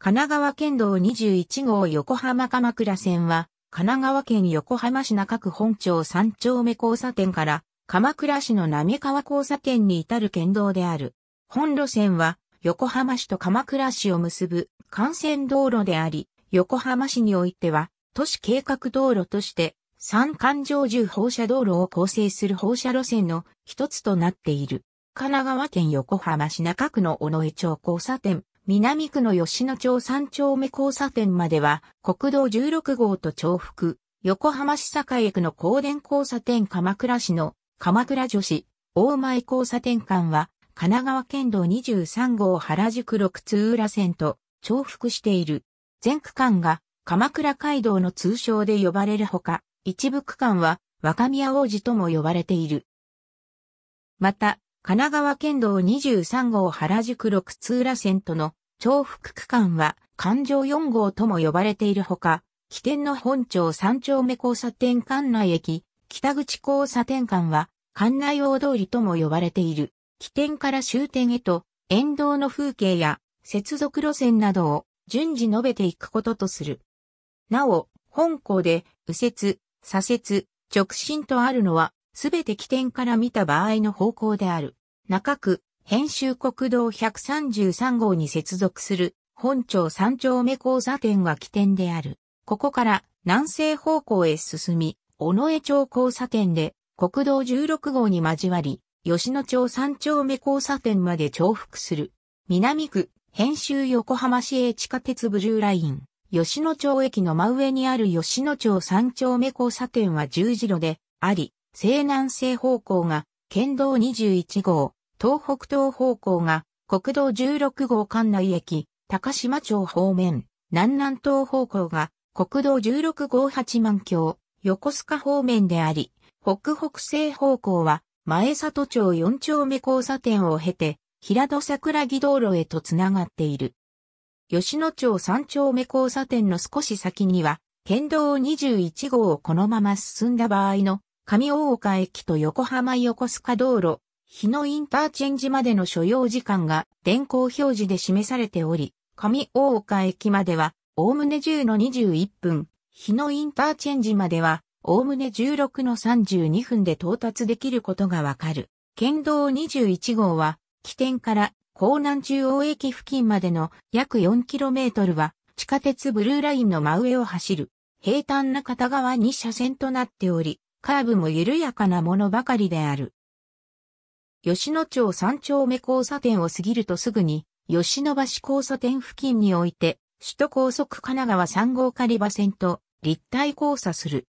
神奈川県道21号横浜鎌倉線は、神奈川県横浜市中区本町三丁目交差点から、鎌倉市の波川交差点に至る県道である。本路線は、横浜市と鎌倉市を結ぶ幹線道路であり、横浜市においては、都市計画道路として、三環状重放射道路を構成する放射路線の一つとなっている。神奈川県横浜市中区の尾上町交差点、南区の吉野町三丁目交差点までは、国道16号と重複、横浜市栄区の高電交差点鎌倉市の鎌倉女子、大前交差点間は、神奈川県道23号原宿六通浦線と重複している。全区間が鎌倉街道の通称で呼ばれるほか、一部区間は若宮王子とも呼ばれている。また、神奈川県道23号原宿六通浦線との重複区間は環状4号とも呼ばれているほか、起点の本町三丁目交差点管内駅、北口交差点間は管内大通りとも呼ばれている。起点から終点へと沿道の風景や接続路線などを順次述べていくこととする。なお、本校で右折、左折、直進とあるのはすべて起点から見た場合の方向である。中区、編集国道133号に接続する本町三丁目交差点が起点である。ここから南西方向へ進み、尾上町交差点で国道16号に交わり、吉野町三丁目交差点まで重複する。南区、編集横浜市営地下鉄ブルーライン。吉野町駅の真上にある吉野町三丁目交差点は十字路であり、西南西方向が県道21号、東北東方向が国道16号管内駅、高島町方面、南南東方向が国道16号八万橋、横須賀方面であり、北北西方向は前里町4丁目交差点を経て、平戸桜木道路へとつながっている。吉野町3丁目交差点の少し先には、県道21号をこのまま進んだ場合の上大岡駅と横浜横須賀道路、日野インターチェンジまでの所要時間が電光表示で示されており、上大岡駅までは、おおむね10の21分、日野インターチェンジまでは、おおむね16の32分で到達できることがわかる。県道21号は、起点から港南中央駅付近までの約 4km は、地下鉄ブルーラインの真上を走る。平坦な片側2車線となっており、カーブも緩やかなものばかりである。吉野町三丁目交差点を過ぎるとすぐに、吉野橋交差点付近において、首都高速神奈川3号狩場線と立体交差する。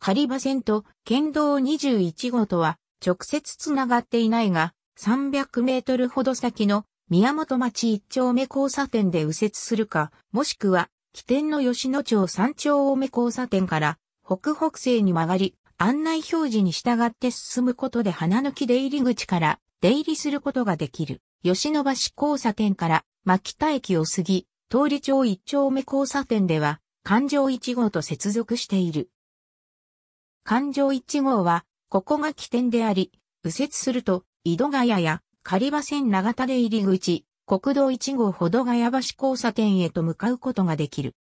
狩場線と県道21号とは直接つながっていないが、300メートルほど先の宮本町一丁目交差点で右折するか、もしくは起点の吉野町三丁目交差点から北北西に曲がり、案内表示に従って進むことで花抜き出入り口から出入りすることができる。吉野橋交差点から牧田駅を過ぎ、通り町一丁目交差点では、環状1号と接続している。環状1号は、ここが起点であり、右折すると、井戸ヶ谷や狩場線長田で入り口、国道1号ほどヶ谷橋交差点へと向かうことができる。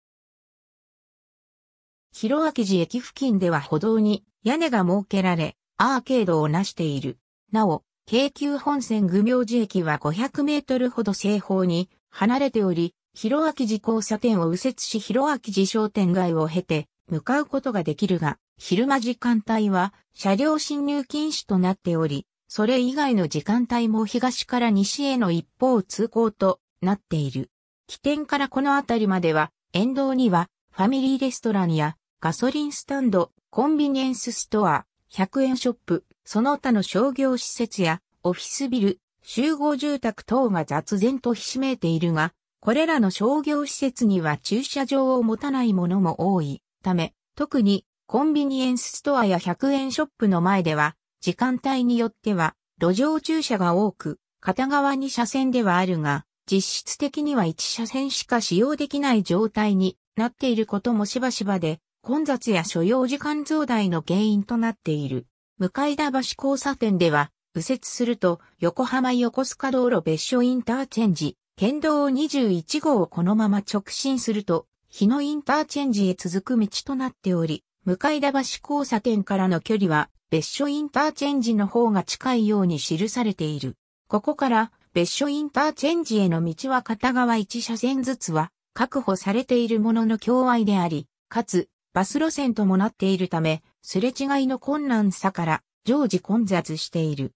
広明寺駅付近では歩道に屋根が設けられ、アーケードをなしている。なお、京急本線愚明寺駅は500メートルほど西方に離れており、広明寺交差点を右折し広明寺商店街を経て向かうことができるが、昼間時間帯は車両進入禁止となっており、それ以外の時間帯も東から西への一方通行となっている。起点からこの辺りまでは、沿道にはファミリーレストランやガソリンスタンド、コンビニエンスストア、100円ショップ、その他の商業施設やオフィスビル、集合住宅等が雑然とひしめいているが、これらの商業施設には駐車場を持たないものも多いため、特にコンビニエンスストアや100円ショップの前では、時間帯によっては路上駐車が多く、片側2車線ではあるが、実質的には1車線しか使用できない状態になっていることもしばしばで、混雑や所要時間増大の原因となっている。向田橋交差点では、右折すると、横浜横須賀道路別所インターチェンジ、県道21号をこのまま直進すると、日野インターチェンジへ続く道となっており、向田橋交差点からの距離は、別所インターチェンジの方が近いように記されている。ここから、別所インターチェンジへの道は片側1車線ずつは、確保されているものの境愛であり、かつ、バス路線ともなっているため、すれ違いの困難さから常時混雑している。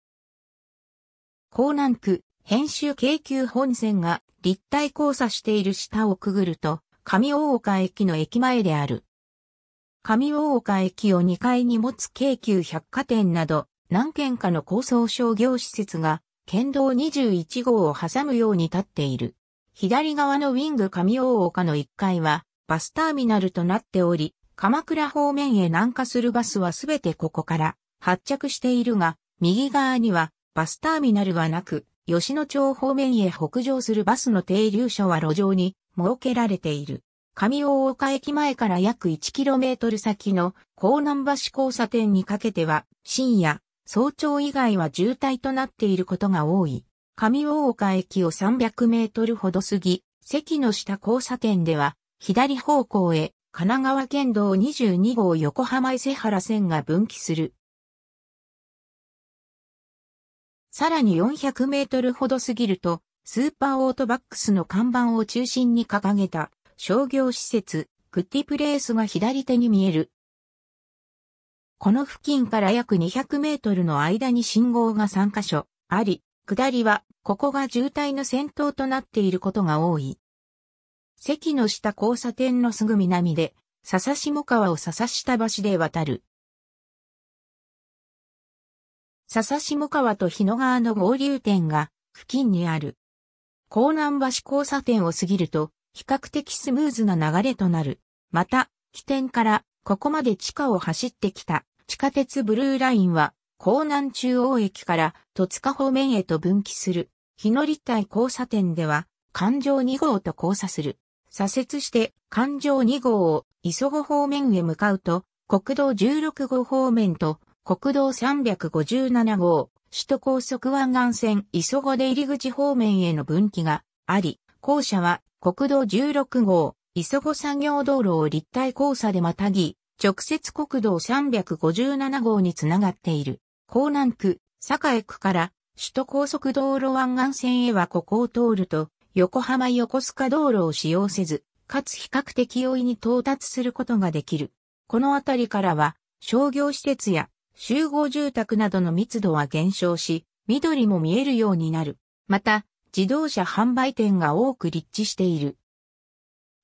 江南区、編集京急本線が立体交差している下をくぐると、上大岡駅の駅前である。上大岡駅を2階に持つ京急百貨店など、何軒かの高層商業施設が、県道21号を挟むように立っている。左側のウィング上大岡の1階は、バスターミナルとなっており、鎌倉方面へ南下するバスはすべてここから発着しているが、右側にはバスターミナルはなく、吉野町方面へ北上するバスの停留所は路上に設けられている。上大岡駅前から約 1km 先の港南橋交差点にかけては深夜、早朝以外は渋滞となっていることが多い。上大岡駅を300メートルほど過ぎ、席の下交差点では左方向へ神奈川県道22号横浜伊勢原線が分岐する。さらに400メートルほど過ぎると、スーパーオートバックスの看板を中心に掲げた商業施設、グッディプレイスが左手に見える。この付近から約200メートルの間に信号が3カ所あり、下りはここが渋滞の先頭となっていることが多い。関の下交差点のすぐ南で、笹下川を笹下橋で渡る。笹下川と日野川の合流点が付近にある。港南橋交差点を過ぎると、比較的スムーズな流れとなる。また、起点からここまで地下を走ってきた地下鉄ブルーラインは、港南中央駅から戸塚方面へと分岐する。日野立体交差点では、環状2号と交差する。左折して環状2号を磯子方面へ向かうと、国道16号方面と国道357号、首都高速湾岸線磯子出入口方面への分岐があり、校舎は国道16号、磯子産業道路を立体交差でまたぎ、直接国道357号につながっている。江南区、栄区から首都高速道路湾岸線へはここを通ると、横浜横須賀道路を使用せず、かつ比較的容易に到達することができる。この辺りからは、商業施設や集合住宅などの密度は減少し、緑も見えるようになる。また、自動車販売店が多く立地している。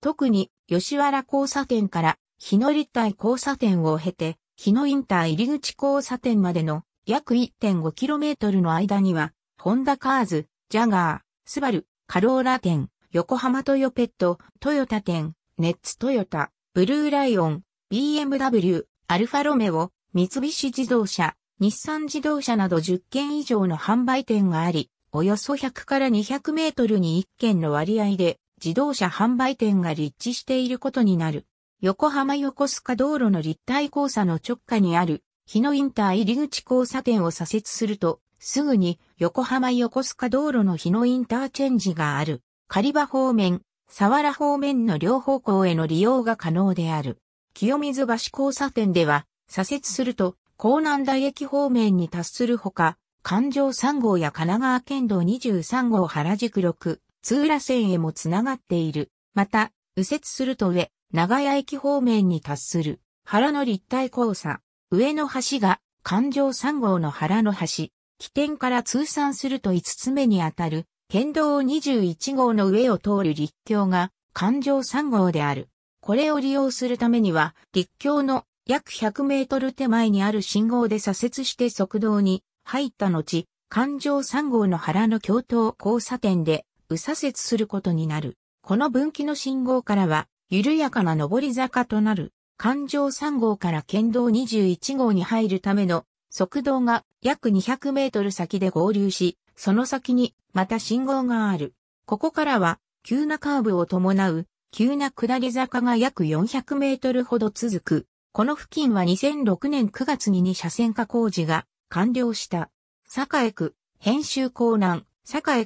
特に、吉原交差点から日野立体交差点を経て、日野インター入口交差点までの約 1.5km の間には、ホンダカーズ、ジャガー、スバル、カローラ店、横浜トヨペット、トヨタ店、ネッツトヨタ、ブルーライオン、BMW、アルファロメオ、三菱自動車、日産自動車など10件以上の販売店があり、およそ100から200メートルに1件の割合で自動車販売店が立地していることになる。横浜横須賀道路の立体交差の直下にある日野インター入口交差点を左折すると、すぐに横浜横須賀道路の日野インターチェンジがある、狩場方面、佐原方面の両方向への利用が可能である。清水橋交差点では、左折すると、港南台駅方面に達するほか、環状3号や神奈川県道23号原宿6、通路線へもつながっている。また、右折すると上、長屋駅方面に達する、原の立体交差、上の橋が、環状3号の原の橋、起点から通算すると5つ目にあたる、県道21号の上を通る立橋が、環状3号である。これを利用するためには、立橋の約100メートル手前にある信号で左折して側道に入った後、環状3号の原の共闘交差点で右左折することになる。この分岐の信号からは、緩やかな上り坂となる。環状3号から県道21号に入るための側道が約200メートル先で合流し、その先にまた信号がある。ここからは急なカーブを伴う急な下り坂が約400メートルほど続く。この付近は2006年9月に2車線化工事が完了した。栄区、編集港南、栄区栄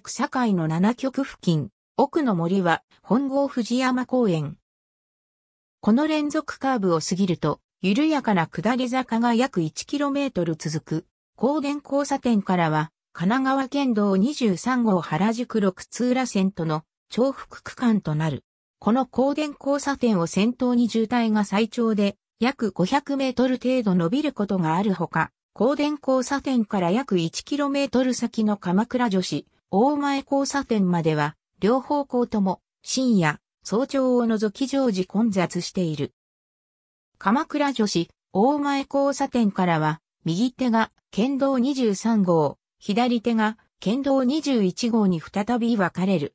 の7局付近、奥の森は本郷藤山公園。この連続カーブを過ぎると、緩やかな下り坂が約 1km 続く、高電交差点からは、神奈川県道23号原宿六通路線との重複区間となる。この高電交差点を先頭に渋滞が最長で約500メートル程度伸びることがあるほか、高電交差点から約 1km 先の鎌倉女子、大前交差点までは、両方向とも深夜、早朝を除き常時混雑している。鎌倉女子、大前交差点からは、右手が県道23号、左手が県道21号に再び分かれる。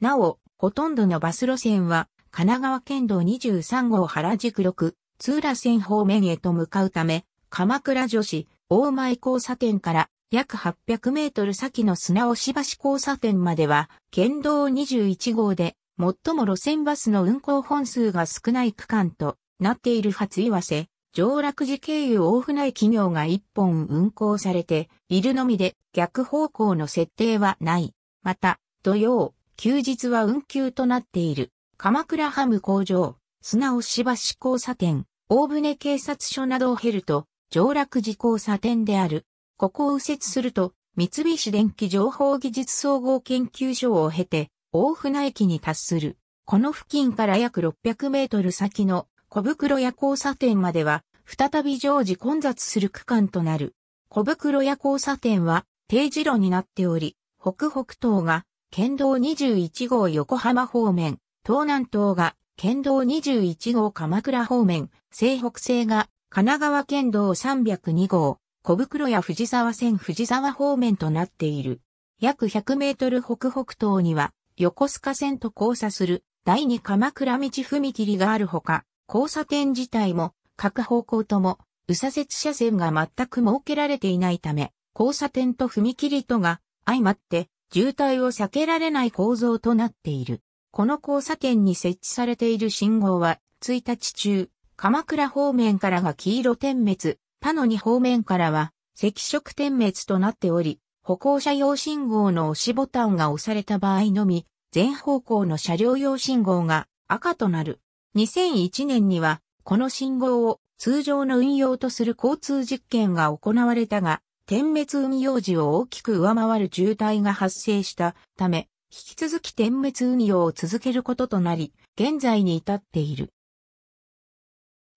なお、ほとんどのバス路線は、神奈川県道23号原宿6、通羅線方面へと向かうため、鎌倉女子、大前交差点から約800メートル先の砂押橋交差点までは、県道21号で最も路線バスの運行本数が少ない区間となっている初岩瀬、上洛寺経由大船駅業が一本運行されているのみで逆方向の設定はない。また、土曜、休日は運休となっている。鎌倉ハム工場、砂押し橋交差点、大船警察署などを経ると、上洛寺交差点である。ここを右折すると、三菱電機情報技術総合研究所を経て、大船駅に達する。この付近から約600メートル先の小袋屋交差点までは、再び常時混雑する区間となる。小袋屋交差点は定時路になっており、北北東が県道21号横浜方面、東南東が県道21号鎌倉方面、西北西が神奈川県道302号、小袋や藤沢線藤沢方面となっている。約100メートル北北東には横須賀線と交差する第二鎌倉道踏切があるほか、交差点自体も各方向とも右左折車線が全く設けられていないため、交差点と踏切とが相まって渋滞を避けられない構造となっている。この交差点に設置されている信号は、1日中、鎌倉方面からが黄色点滅、他の2方面からは赤色点滅となっており、歩行者用信号の押しボタンが押された場合のみ、全方向の車両用信号が赤となる。2001年には、この信号を通常の運用とする交通実験が行われたが、点滅運用時を大きく上回る渋滞が発生したため、引き続き点滅運用を続けることとなり、現在に至っている。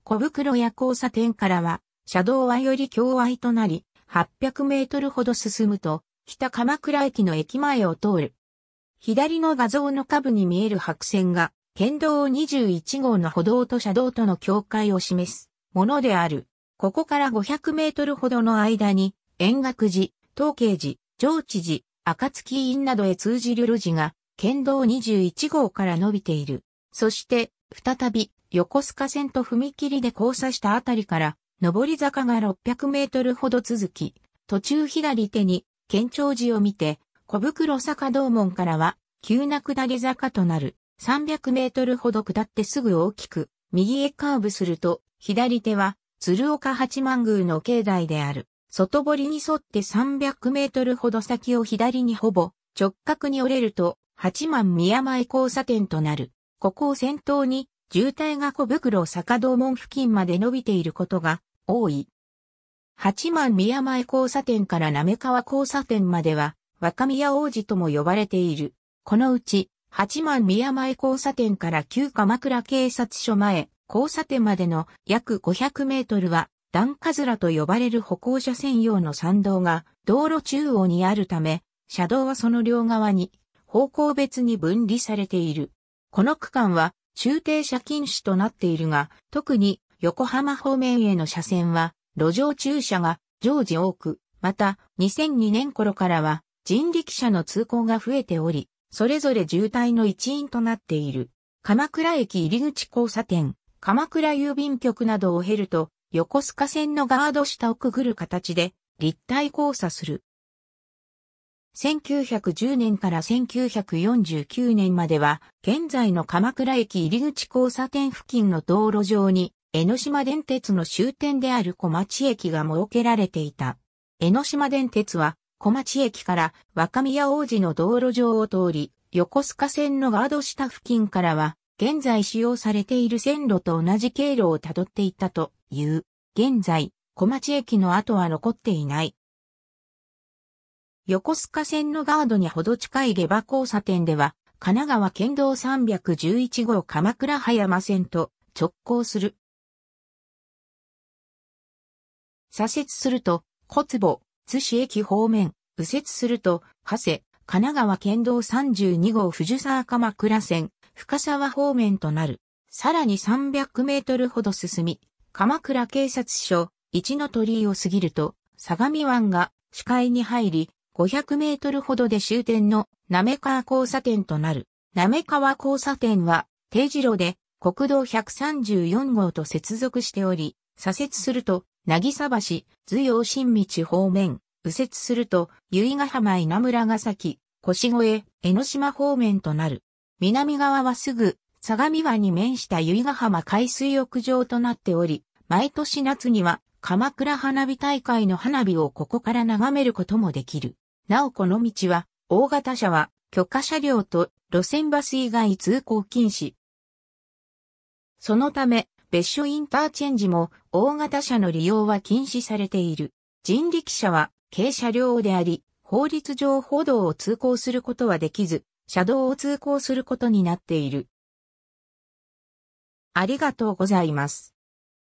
小袋や交差点からは、車道はより境隘となり、800メートルほど進むと、北鎌倉駅の駅前を通る。左の画像の下部に見える白線が、県道21号の歩道と車道との境界を示すものである。ここから500メートルほどの間に、円楽寺、東慶寺、上智寺、暁院などへ通じる路地が、県道21号から伸びている。そして、再び、横須賀線と踏切で交差したあたりから、上り坂が600メートルほど続き、途中左手に県庁寺を見て、小袋坂道門からは急な下り坂となる300メートルほど下ってすぐ大きく右へカーブすると左手は鶴岡八幡宮の境内である外堀に沿って300メートルほど先を左にほぼ直角に折れると八幡宮前交差点となる。ここを先頭に渋滞が小袋坂道門付近まで伸びていることが多い。八幡宮前交差点から滑川交差点までは、若宮王子とも呼ばれている。このうち、八幡宮前交差点から旧鎌倉警察署前、交差点までの約500メートルは、段カズラと呼ばれる歩行者専用の参道が道路中央にあるため、車道はその両側に方向別に分離されている。この区間は駐停車禁止となっているが、特に横浜方面への車線は、路上駐車が常時多く、また、2002年頃からは、人力車の通行が増えており、それぞれ渋滞の一因となっている。鎌倉駅入口交差点、鎌倉郵便局などを経ると、横須賀線のガード下をくぐる形で、立体交差する。1910年から1949年までは、現在の鎌倉駅入口交差点付近の道路上に、江ノ島電鉄の終点である小町駅が設けられていた。江ノ島電鉄は小町駅から若宮王子の道路上を通り、横須賀線のガード下付近からは、現在使用されている線路と同じ経路をたどっていたという。現在、小町駅の跡は残っていない。横須賀線のガードにほど近い下馬交差点では、神奈川県道311号鎌倉葉山線と直行する左折すると、小坪、津市駅方面、右折すると、長谷、神奈川県道32号藤沢鎌倉線、深沢方面となる。さらに300メートルほど進み、鎌倉警察署、一の鳥居を過ぎると、相模湾が視界に入り、500メートルほどで終点の滑川交差点となる。滑川交差点は、定時路で国道134号と接続しており、左折するとなぎさ橋、頭陽新道方面、右折すると、由比ヶ浜稲村ヶ崎、越越、江ノ島方面となる。南側はすぐ、相模湾に面した由比ヶ浜海水浴場となっており、毎年夏には、鎌倉花火大会の花火をここから眺めることもできる。なおこの道は、大型車は許可車両と路線バス以外通行禁止。そのため、別所インターチェンジも大型車の利用は禁止されている。人力車は軽車両であり、法律上歩道を通行することはできず、車道を通行することになっている。ありがとうございます。